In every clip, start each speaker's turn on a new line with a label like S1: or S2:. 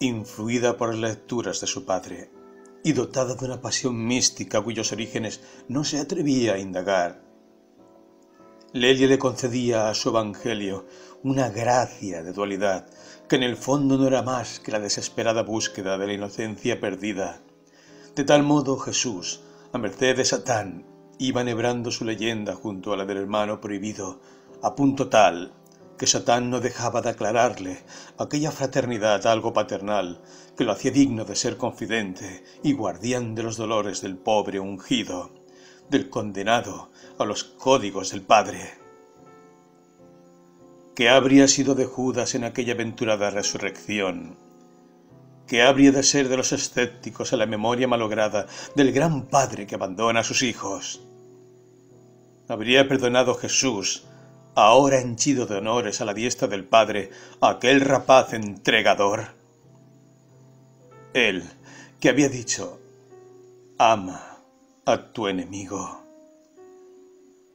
S1: influida por las lecturas de su padre y dotada de una pasión mística cuyos orígenes no se atrevía a indagar. Lelia le concedía a su Evangelio una gracia de dualidad que en el fondo no era más que la desesperada búsqueda de la inocencia perdida. De tal modo Jesús, a merced de Satán, iba nebrando su leyenda junto a la del hermano prohibido, a punto tal que Satán no dejaba de aclararle aquella fraternidad algo paternal que lo hacía digno de ser confidente y guardián de los dolores del pobre ungido, del condenado a los códigos del Padre. ¿Qué habría sido de Judas en aquella aventurada resurrección? ¿Qué habría de ser de los escépticos a la memoria malograda del gran Padre que abandona a sus hijos? ¿Habría perdonado Jesús ahora henchido de honores a la diestra del Padre, aquel rapaz entregador. Él, que había dicho, ama a tu enemigo.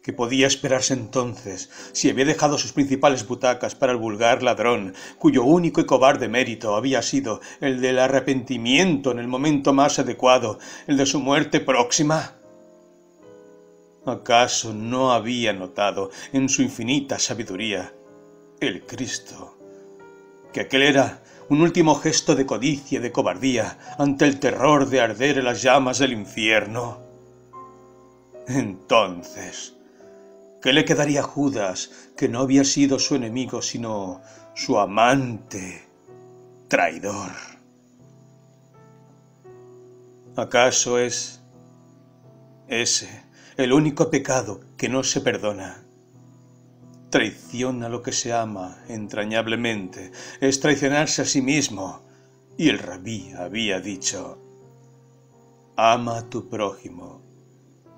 S1: ¿Qué podía esperarse entonces si había dejado sus principales butacas para el vulgar ladrón, cuyo único y cobarde mérito había sido el del arrepentimiento en el momento más adecuado, el de su muerte próxima? ¿Acaso no había notado en su infinita sabiduría el Cristo? Que aquel era un último gesto de codicia y de cobardía ante el terror de arder en las llamas del infierno. Entonces, ¿qué le quedaría a Judas, que no había sido su enemigo, sino su amante, traidor? ¿Acaso es ese? el único pecado que no se perdona. Traiciona lo que se ama entrañablemente, es traicionarse a sí mismo. Y el rabí había dicho, ama a tu prójimo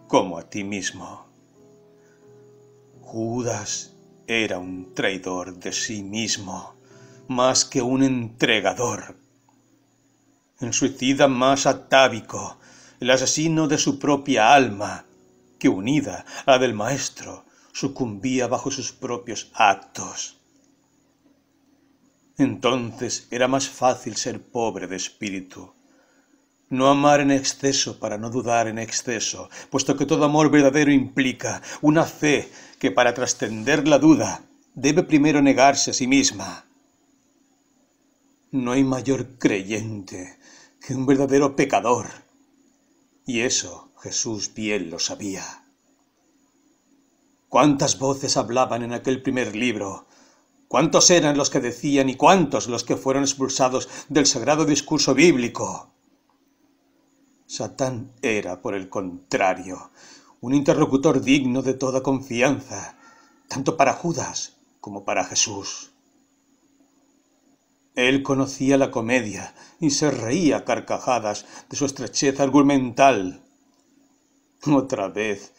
S1: como a ti mismo. Judas era un traidor de sí mismo, más que un entregador. El suicida más atávico, el asesino de su propia alma, que unida a la del maestro sucumbía bajo sus propios actos. Entonces era más fácil ser pobre de espíritu, no amar en exceso para no dudar en exceso, puesto que todo amor verdadero implica una fe que para trascender la duda debe primero negarse a sí misma. No hay mayor creyente que un verdadero pecador, y eso Jesús bien lo sabía. ¿Cuántas voces hablaban en aquel primer libro? ¿Cuántos eran los que decían y cuántos los que fueron expulsados del sagrado discurso bíblico? Satán era, por el contrario, un interlocutor digno de toda confianza, tanto para Judas como para Jesús. Él conocía la comedia y se reía a carcajadas de su estrechez argumental, otra vez,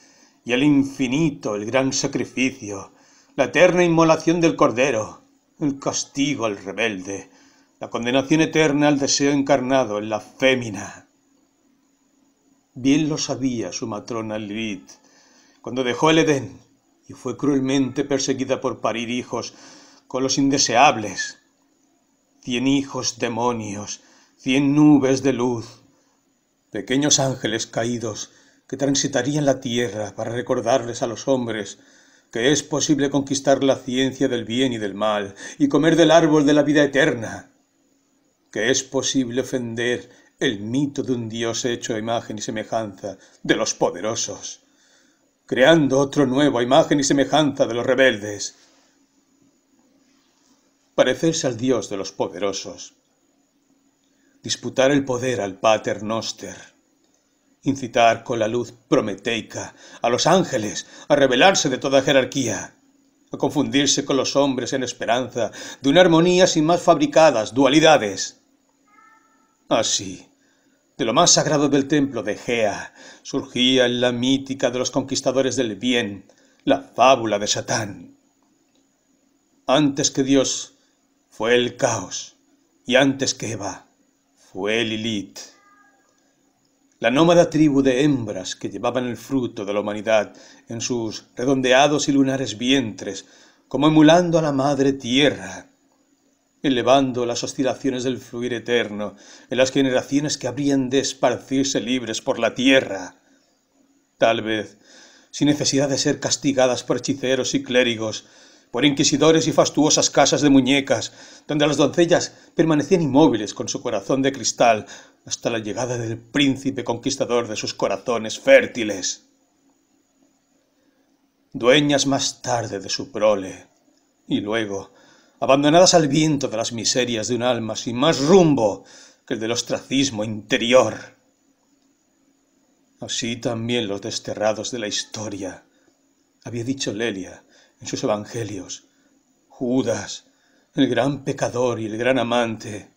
S1: y el infinito, el gran sacrificio, la eterna inmolación del Cordero, el castigo al rebelde, la condenación eterna al deseo encarnado en la fémina. Bien lo sabía su matrona Lilith, cuando dejó el Edén y fue cruelmente perseguida por parir hijos con los indeseables. Cien hijos demonios, cien nubes de luz, pequeños ángeles caídos, transitarían la tierra para recordarles a los hombres que es posible conquistar la ciencia del bien y del mal y comer del árbol de la vida eterna, que es posible ofender el mito de un Dios hecho a imagen y semejanza de los poderosos, creando otro nuevo a imagen y semejanza de los rebeldes. Parecerse al Dios de los poderosos, disputar el poder al Pater Noster, incitar con la luz prometeica a los ángeles a rebelarse de toda jerarquía, a confundirse con los hombres en esperanza de una armonía sin más fabricadas dualidades. Así, de lo más sagrado del templo de Gea, surgía en la mítica de los conquistadores del bien, la fábula de Satán. Antes que Dios fue el caos, y antes que Eva fue Lilith la nómada tribu de hembras que llevaban el fruto de la humanidad en sus redondeados y lunares vientres, como emulando a la madre tierra, elevando las oscilaciones del fluir eterno en las generaciones que habrían de esparcirse libres por la tierra. Tal vez, sin necesidad de ser castigadas por hechiceros y clérigos, por inquisidores y fastuosas casas de muñecas, donde las doncellas permanecían inmóviles con su corazón de cristal, hasta la llegada del príncipe conquistador de sus corazones fértiles. Dueñas más tarde de su prole, y luego, abandonadas al viento de las miserias de un alma sin más rumbo que el del ostracismo interior. Así también los desterrados de la historia, había dicho Lelia en sus evangelios, Judas, el gran pecador y el gran amante,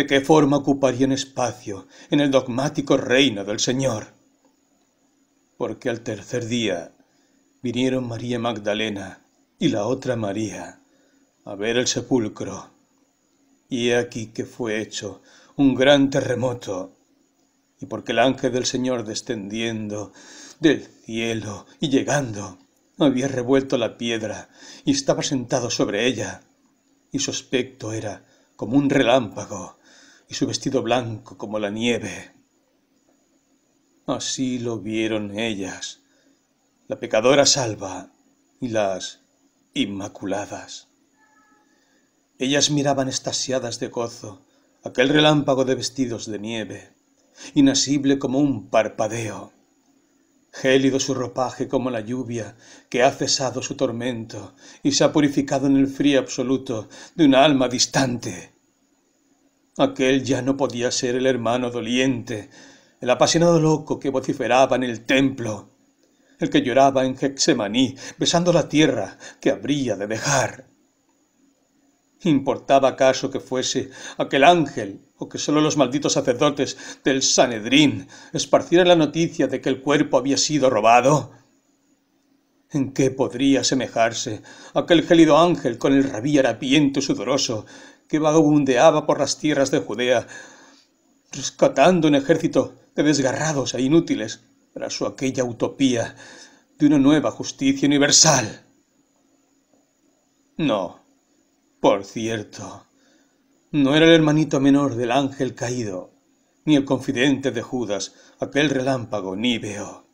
S1: ¿De este qué forma ocuparían espacio en el dogmático reino del Señor? Porque al tercer día vinieron María Magdalena y la otra María a ver el sepulcro. Y he aquí que fue hecho un gran terremoto, y porque el ángel del Señor descendiendo del cielo y llegando, había revuelto la piedra y estaba sentado sobre ella, y su aspecto era como un relámpago, y su vestido blanco como la nieve. Así lo vieron ellas, la pecadora salva y las inmaculadas. Ellas miraban estasiadas de gozo aquel relámpago de vestidos de nieve, inasible como un parpadeo, gélido su ropaje como la lluvia que ha cesado su tormento y se ha purificado en el frío absoluto de una alma distante Aquel ya no podía ser el hermano doliente, el apasionado loco que vociferaba en el templo, el que lloraba en Hexemaní, besando la tierra que habría de dejar. ¿Importaba acaso que fuese aquel ángel o que solo los malditos sacerdotes del Sanedrín esparcieran la noticia de que el cuerpo había sido robado? ¿En qué podría asemejarse aquel gélido ángel con el rabí harapiento y sudoroso que vagabundeaba por las tierras de Judea, rescatando un ejército de desgarrados e inútiles, para su aquella utopía de una nueva justicia universal. No, por cierto, no era el hermanito menor del ángel caído, ni el confidente de Judas, aquel relámpago Níveo.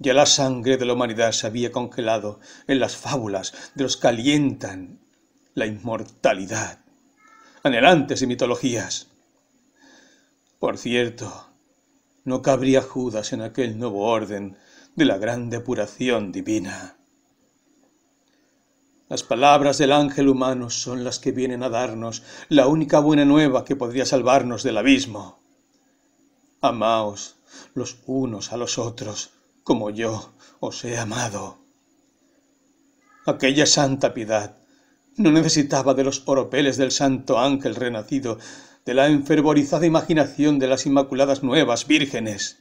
S1: Ya la sangre de la humanidad se había congelado en las fábulas de los calientan la inmortalidad. Anhelantes y mitologías. Por cierto, no cabría Judas en aquel nuevo orden de la gran depuración divina. Las palabras del ángel humano son las que vienen a darnos la única buena nueva que podría salvarnos del abismo. Amaos los unos a los otros, como yo os he amado. Aquella santa piedad no necesitaba de los oropeles del santo ángel renacido, de la enfervorizada imaginación de las inmaculadas nuevas vírgenes.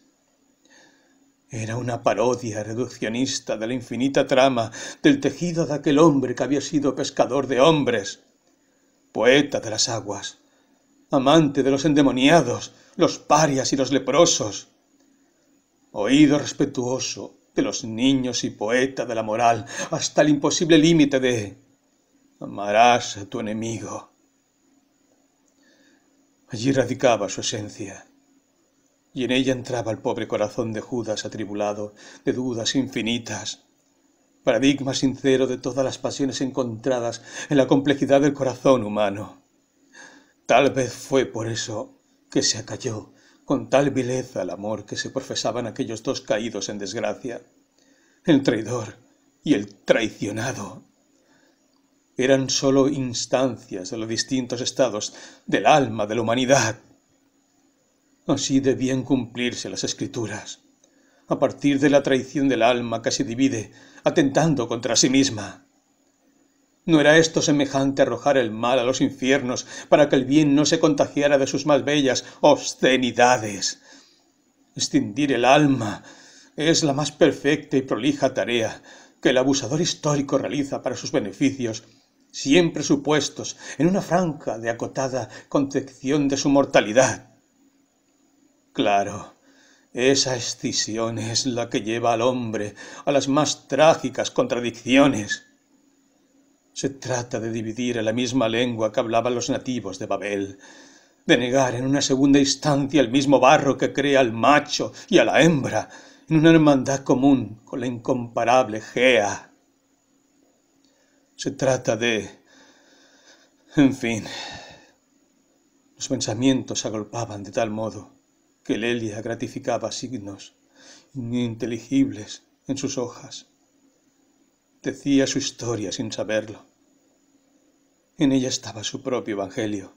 S1: Era una parodia reduccionista de la infinita trama del tejido de aquel hombre que había sido pescador de hombres, poeta de las aguas, amante de los endemoniados, los parias y los leprosos, oído respetuoso de los niños y poeta de la moral hasta el imposible límite de Amarás a tu enemigo. Allí radicaba su esencia, y en ella entraba el pobre corazón de Judas atribulado, de dudas infinitas, paradigma sincero de todas las pasiones encontradas en la complejidad del corazón humano. Tal vez fue por eso que se acalló con tal vileza el amor que se profesaban aquellos dos caídos en desgracia, el traidor y el traicionado eran sólo instancias de los distintos estados del alma de la humanidad. Así debían cumplirse las escrituras. A partir de la traición del alma que se divide, atentando contra sí misma. ¿No era esto semejante arrojar el mal a los infiernos para que el bien no se contagiara de sus más bellas obscenidades? Extindir el alma es la más perfecta y prolija tarea que el abusador histórico realiza para sus beneficios siempre supuestos, en una franca de acotada concepción de su mortalidad. Claro, esa escisión es la que lleva al hombre a las más trágicas contradicciones. Se trata de dividir a la misma lengua que hablaban los nativos de Babel, de negar en una segunda instancia el mismo barro que crea al macho y a la hembra, en una hermandad común con la incomparable Gea. Se trata de... En fin. Los pensamientos agolpaban de tal modo que Lelia gratificaba signos ininteligibles en sus hojas. Decía su historia sin saberlo. En ella estaba su propio evangelio,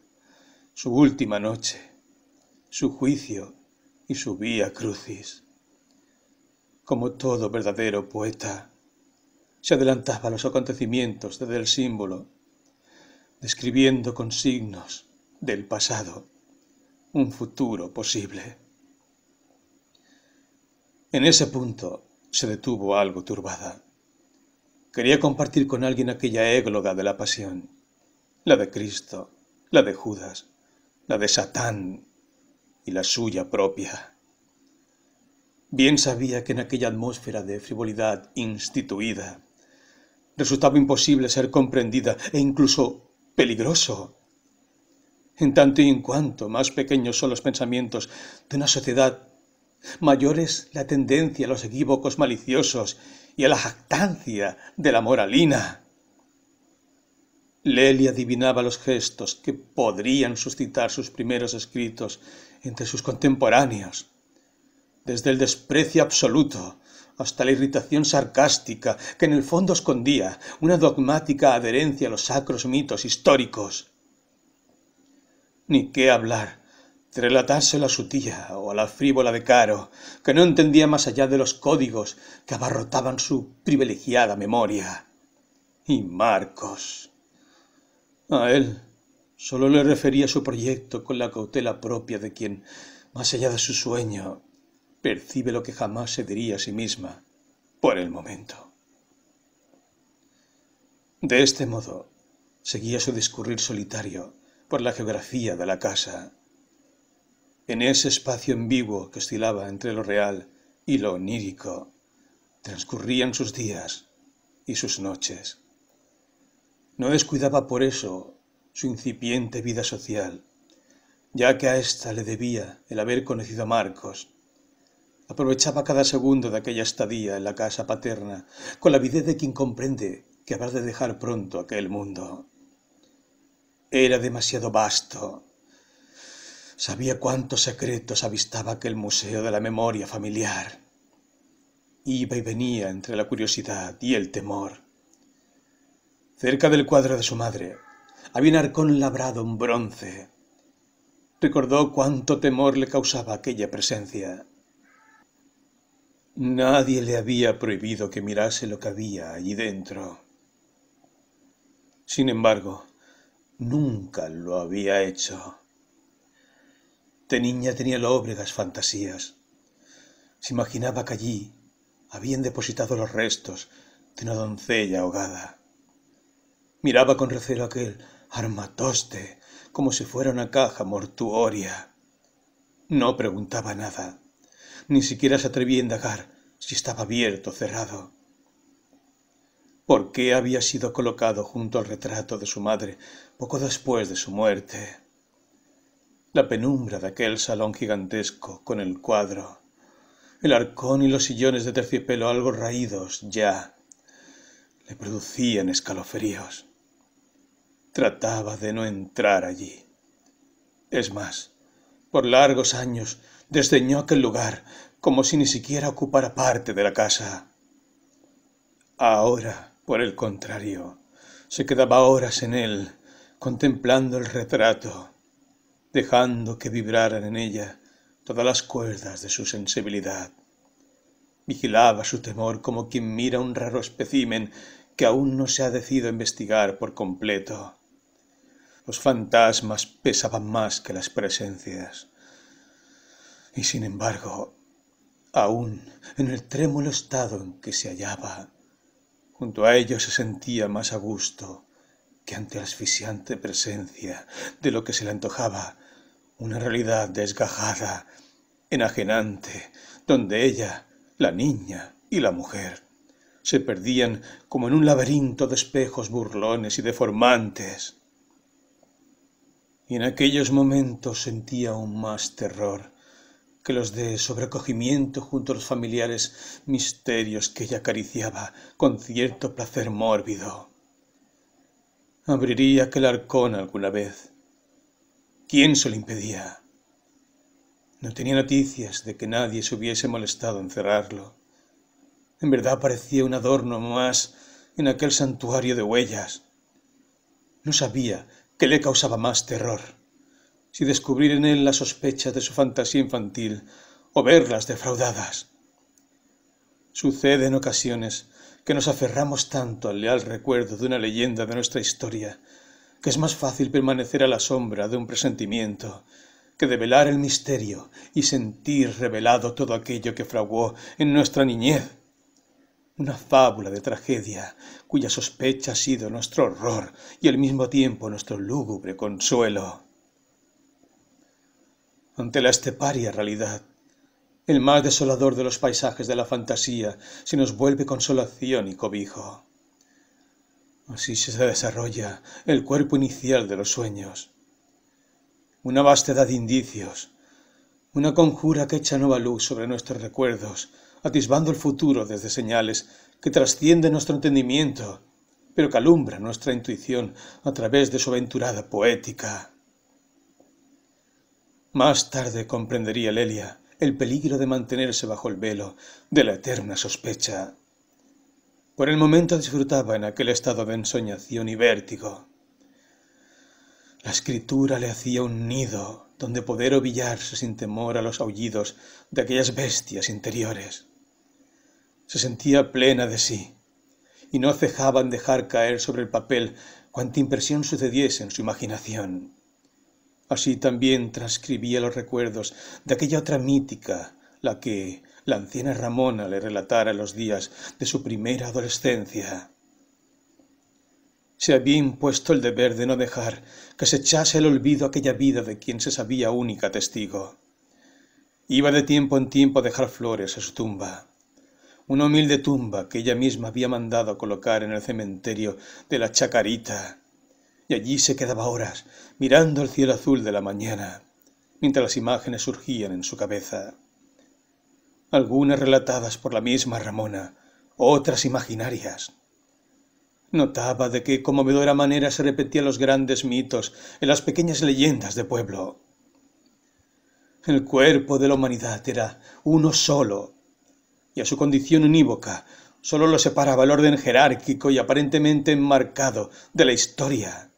S1: su última noche, su juicio y su vía crucis. Como todo verdadero poeta, se adelantaba a los acontecimientos desde el símbolo, describiendo con signos del pasado un futuro posible. En ese punto se detuvo algo turbada. Quería compartir con alguien aquella égloga de la pasión, la de Cristo, la de Judas, la de Satán y la suya propia. Bien sabía que en aquella atmósfera de frivolidad instituida resultaba imposible ser comprendida e incluso peligroso. En tanto y en cuanto más pequeños son los pensamientos de una sociedad, mayor es la tendencia a los equívocos maliciosos y a la jactancia de la moralina. Lely adivinaba los gestos que podrían suscitar sus primeros escritos entre sus contemporáneos, desde el desprecio absoluto hasta la irritación sarcástica que en el fondo escondía una dogmática adherencia a los sacros mitos históricos. Ni qué hablar de relatárselo a su tía o a la frívola de Caro, que no entendía más allá de los códigos que abarrotaban su privilegiada memoria. Y Marcos. A él solo le refería su proyecto con la cautela propia de quien, más allá de su sueño, percibe lo que jamás se diría a sí misma por el momento. De este modo, seguía su discurrir solitario por la geografía de la casa, en ese espacio en vivo que oscilaba entre lo real y lo onírico. Transcurrían sus días y sus noches. No descuidaba por eso su incipiente vida social, ya que a ésta le debía el haber conocido a Marcos, Aprovechaba cada segundo de aquella estadía en la casa paterna, con la avidez de quien comprende que habrá de dejar pronto aquel mundo. Era demasiado vasto. Sabía cuántos secretos avistaba aquel museo de la memoria familiar. Iba y venía entre la curiosidad y el temor. Cerca del cuadro de su madre había un arcón labrado en bronce. Recordó cuánto temor le causaba aquella presencia. Nadie le había prohibido que mirase lo que había allí dentro. Sin embargo, nunca lo había hecho. De niña tenía lóbregas fantasías. Se imaginaba que allí habían depositado los restos de una doncella ahogada. Miraba con recelo aquel armatoste como si fuera una caja mortuoria. No preguntaba nada ni siquiera se atrevía a indagar si estaba abierto o cerrado. ¿Por qué había sido colocado junto al retrato de su madre poco después de su muerte? La penumbra de aquel salón gigantesco con el cuadro, el arcón y los sillones de terciopelo algo raídos ya, le producían escalofríos. Trataba de no entrar allí. Es más, por largos años desdeñó aquel lugar como si ni siquiera ocupara parte de la casa. Ahora, por el contrario, se quedaba horas en él, contemplando el retrato, dejando que vibraran en ella todas las cuerdas de su sensibilidad. Vigilaba su temor como quien mira un raro especímen que aún no se ha decidido investigar por completo. Los fantasmas pesaban más que las presencias. Y sin embargo, aún en el trémulo estado en que se hallaba, junto a ellos se sentía más a gusto que ante la asfixiante presencia de lo que se le antojaba una realidad desgajada, enajenante, donde ella, la niña y la mujer se perdían como en un laberinto de espejos burlones y deformantes y en aquellos momentos sentía aún más terror que los de sobrecogimiento junto a los familiares misterios que ella acariciaba con cierto placer mórbido. Abriría aquel arcón alguna vez. ¿Quién se lo impedía? No tenía noticias de que nadie se hubiese molestado en cerrarlo. En verdad parecía un adorno más en aquel santuario de huellas. No sabía que le causaba más terror, si descubrir en él las sospechas de su fantasía infantil o verlas defraudadas. Sucede en ocasiones que nos aferramos tanto al leal recuerdo de una leyenda de nuestra historia, que es más fácil permanecer a la sombra de un presentimiento que develar el misterio y sentir revelado todo aquello que fraguó en nuestra niñez una fábula de tragedia, cuya sospecha ha sido nuestro horror y al mismo tiempo nuestro lúgubre consuelo. Ante la esteparia realidad, el más desolador de los paisajes de la fantasía se nos vuelve consolación y cobijo. Así se desarrolla el cuerpo inicial de los sueños. Una vastedad de indicios, una conjura que echa nueva luz sobre nuestros recuerdos atisbando el futuro desde señales que trascienden nuestro entendimiento, pero que alumbra nuestra intuición a través de su aventurada poética. Más tarde comprendería Lelia el peligro de mantenerse bajo el velo de la eterna sospecha. Por el momento disfrutaba en aquel estado de ensoñación y vértigo. La escritura le hacía un nido donde poder ovillarse sin temor a los aullidos de aquellas bestias interiores. Se sentía plena de sí, y no cejaban de dejar caer sobre el papel cuanta impresión sucediese en su imaginación. Así también transcribía los recuerdos de aquella otra mítica, la que la anciana Ramona le relatara los días de su primera adolescencia. Se había impuesto el deber de no dejar que se echase el olvido aquella vida de quien se sabía única testigo. Iba de tiempo en tiempo a dejar flores a su tumba una humilde tumba que ella misma había mandado colocar en el cementerio de la Chacarita. Y allí se quedaba horas, mirando el cielo azul de la mañana, mientras las imágenes surgían en su cabeza. Algunas relatadas por la misma Ramona, otras imaginarias. Notaba de qué conmovedora manera se repetían los grandes mitos en las pequeñas leyendas de pueblo. El cuerpo de la humanidad era uno solo, y a su condición unívoca. Solo lo separaba el orden jerárquico y aparentemente enmarcado de la historia.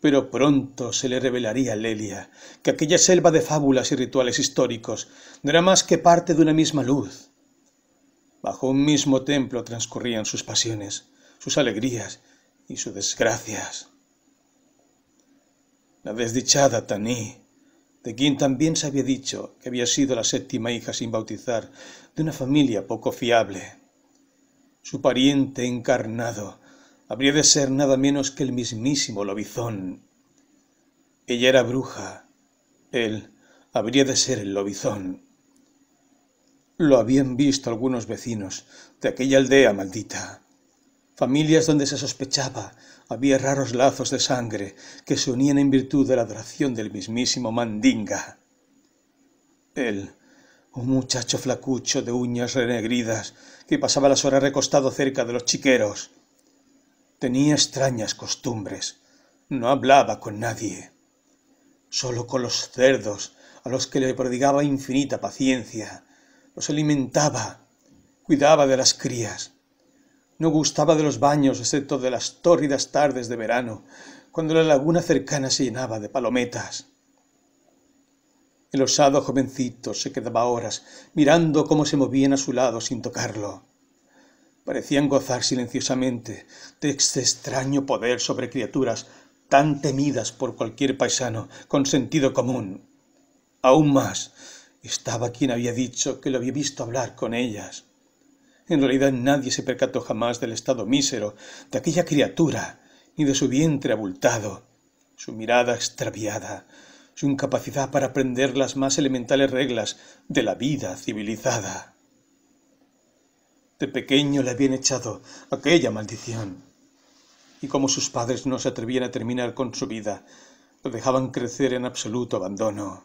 S1: Pero pronto se le revelaría a Lelia que aquella selva de fábulas y rituales históricos no era más que parte de una misma luz. Bajo un mismo templo transcurrían sus pasiones, sus alegrías y sus desgracias. La desdichada Taní de quien también se había dicho que había sido la séptima hija sin bautizar, de una familia poco fiable. Su pariente encarnado habría de ser nada menos que el mismísimo lobizón. Ella era bruja, él habría de ser el lobizón. Lo habían visto algunos vecinos de aquella aldea maldita familias donde se sospechaba había raros lazos de sangre que se unían en virtud de la adoración del mismísimo Mandinga. Él, un muchacho flacucho de uñas renegridas que pasaba las horas recostado cerca de los chiqueros, tenía extrañas costumbres. No hablaba con nadie, solo con los cerdos, a los que le prodigaba infinita paciencia, los alimentaba, cuidaba de las crías no gustaba de los baños, excepto de las tórridas tardes de verano, cuando la laguna cercana se llenaba de palometas. El osado jovencito se quedaba horas mirando cómo se movían a su lado sin tocarlo. Parecían gozar silenciosamente de este extraño poder sobre criaturas tan temidas por cualquier paisano con sentido común. Aún más, estaba quien había dicho que lo había visto hablar con ellas. En realidad nadie se percató jamás del estado mísero de aquella criatura, ni de su vientre abultado, su mirada extraviada, su incapacidad para aprender las más elementales reglas de la vida civilizada. De pequeño le habían echado aquella maldición, y como sus padres no se atrevían a terminar con su vida, lo dejaban crecer en absoluto abandono.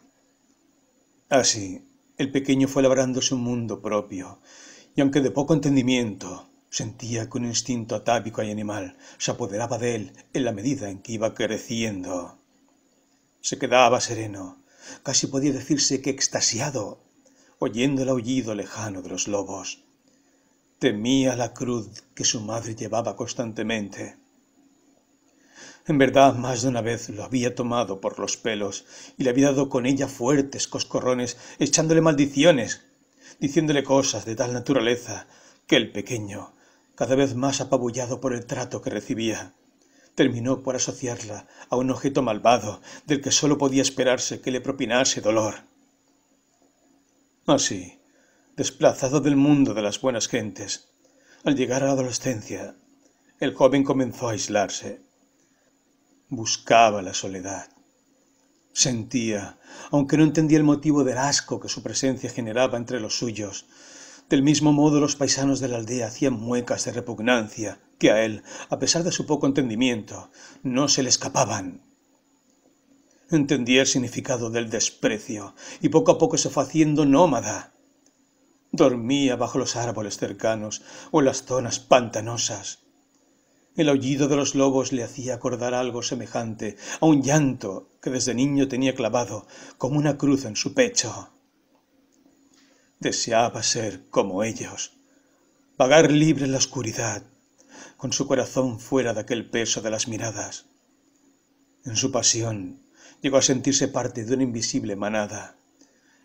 S1: Así, el pequeño fue labrándose su mundo propio, y aunque de poco entendimiento, sentía que un instinto atávico y animal se apoderaba de él en la medida en que iba creciendo. Se quedaba sereno, casi podía decirse que extasiado, oyendo el aullido lejano de los lobos. Temía la cruz que su madre llevaba constantemente. En verdad, más de una vez lo había tomado por los pelos y le había dado con ella fuertes coscorrones, echándole maldiciones, diciéndole cosas de tal naturaleza que el pequeño, cada vez más apabullado por el trato que recibía, terminó por asociarla a un objeto malvado del que sólo podía esperarse que le propinase dolor. Así, desplazado del mundo de las buenas gentes, al llegar a la adolescencia, el joven comenzó a aislarse. Buscaba la soledad sentía, aunque no entendía el motivo del asco que su presencia generaba entre los suyos. Del mismo modo los paisanos de la aldea hacían muecas de repugnancia, que a él, a pesar de su poco entendimiento, no se le escapaban. Entendía el significado del desprecio, y poco a poco se fue haciendo nómada. Dormía bajo los árboles cercanos o en las zonas pantanosas, el aullido de los lobos le hacía acordar algo semejante a un llanto que desde niño tenía clavado como una cruz en su pecho. Deseaba ser como ellos, vagar libre en la oscuridad, con su corazón fuera de aquel peso de las miradas. En su pasión llegó a sentirse parte de una invisible manada,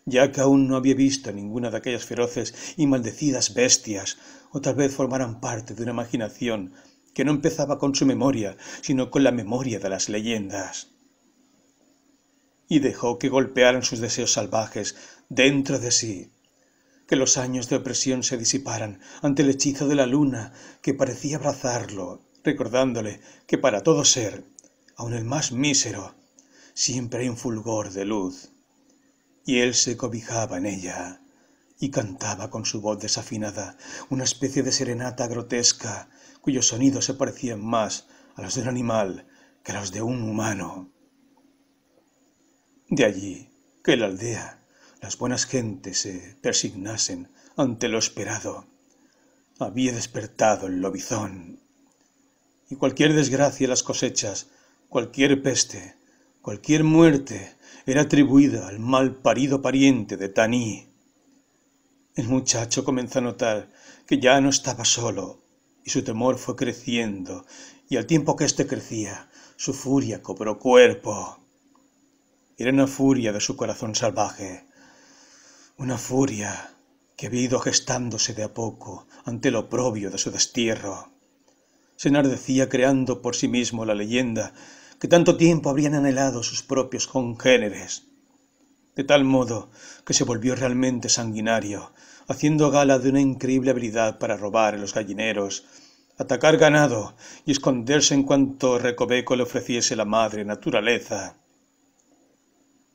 S1: ya que aún no había visto ninguna de aquellas feroces y maldecidas bestias, o tal vez formaran parte de una imaginación que no empezaba con su memoria, sino con la memoria de las leyendas. Y dejó que golpearan sus deseos salvajes dentro de sí, que los años de opresión se disiparan ante el hechizo de la luna que parecía abrazarlo, recordándole que para todo ser, aun el más mísero, siempre hay un fulgor de luz, y él se cobijaba en ella y cantaba con su voz desafinada una especie de serenata grotesca cuyos sonidos se parecían más a los de un animal que a los de un humano. De allí que la aldea, las buenas gentes se persignasen ante lo esperado. Había despertado el lobizón. Y cualquier desgracia en las cosechas, cualquier peste, cualquier muerte era atribuida al mal parido pariente de Taní el muchacho comenzó a notar que ya no estaba solo, y su temor fue creciendo, y al tiempo que éste crecía, su furia cobró cuerpo. Era una furia de su corazón salvaje, una furia que había ido gestándose de a poco ante lo oprobio de su destierro. Se enardecía creando por sí mismo la leyenda que tanto tiempo habrían anhelado sus propios congéneres, de tal modo que se volvió realmente sanguinario haciendo gala de una increíble habilidad para robar a los gallineros, atacar ganado y esconderse en cuanto recoveco le ofreciese la madre naturaleza.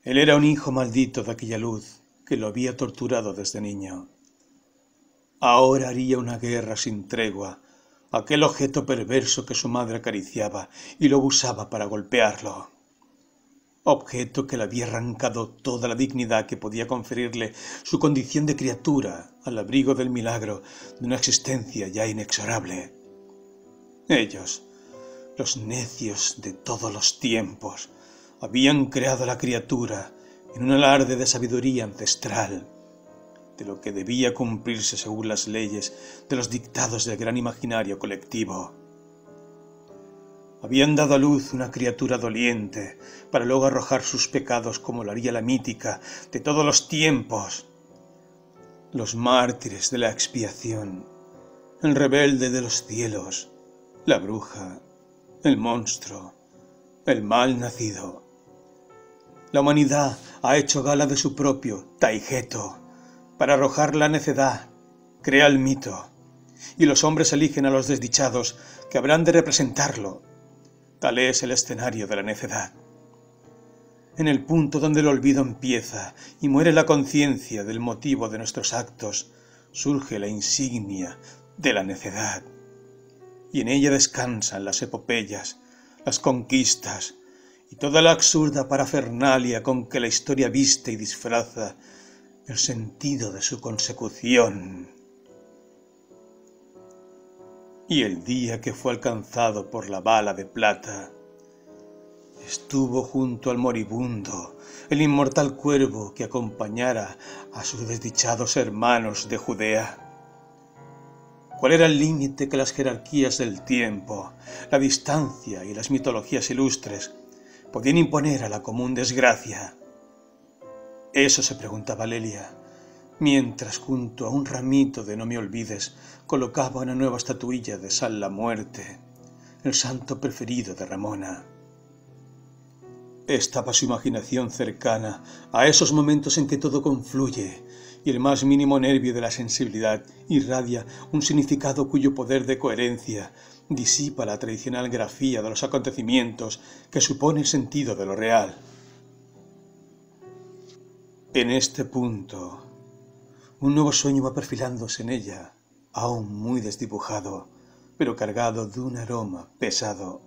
S1: Él era un hijo maldito de aquella luz que lo había torturado desde niño. Ahora haría una guerra sin tregua, aquel objeto perverso que su madre acariciaba y lo usaba para golpearlo objeto que le había arrancado toda la dignidad que podía conferirle su condición de criatura al abrigo del milagro de una existencia ya inexorable. Ellos, los necios de todos los tiempos, habían creado a la criatura en un alarde de sabiduría ancestral, de lo que debía cumplirse según las leyes de los dictados del gran imaginario colectivo. Habían dado a luz una criatura doliente, para luego arrojar sus pecados como lo haría la mítica de todos los tiempos. Los mártires de la expiación, el rebelde de los cielos, la bruja, el monstruo, el mal nacido. La humanidad ha hecho gala de su propio taijeto para arrojar la necedad, crea el mito, y los hombres eligen a los desdichados que habrán de representarlo Tal es el escenario de la necedad. En el punto donde el olvido empieza y muere la conciencia del motivo de nuestros actos, surge la insignia de la necedad. Y en ella descansan las epopeyas, las conquistas y toda la absurda parafernalia con que la historia viste y disfraza el sentido de su consecución y el día que fue alcanzado por la bala de plata. Estuvo junto al moribundo, el inmortal cuervo que acompañara a sus desdichados hermanos de Judea. ¿Cuál era el límite que las jerarquías del tiempo, la distancia y las mitologías ilustres podían imponer a la común desgracia? Eso se preguntaba Lelia mientras junto a un ramito de no me olvides colocaba una nueva estatuilla de San la Muerte, el santo preferido de Ramona. Estaba su imaginación cercana a esos momentos en que todo confluye y el más mínimo nervio de la sensibilidad irradia un significado cuyo poder de coherencia disipa la tradicional grafía de los acontecimientos que supone el sentido de lo real. En este punto, un nuevo sueño va perfilándose en ella, aún muy desdibujado, pero cargado de un aroma pesado,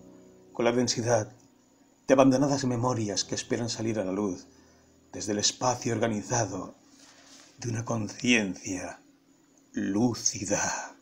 S1: con la densidad de abandonadas memorias que esperan salir a la luz desde el espacio organizado de una conciencia lúcida.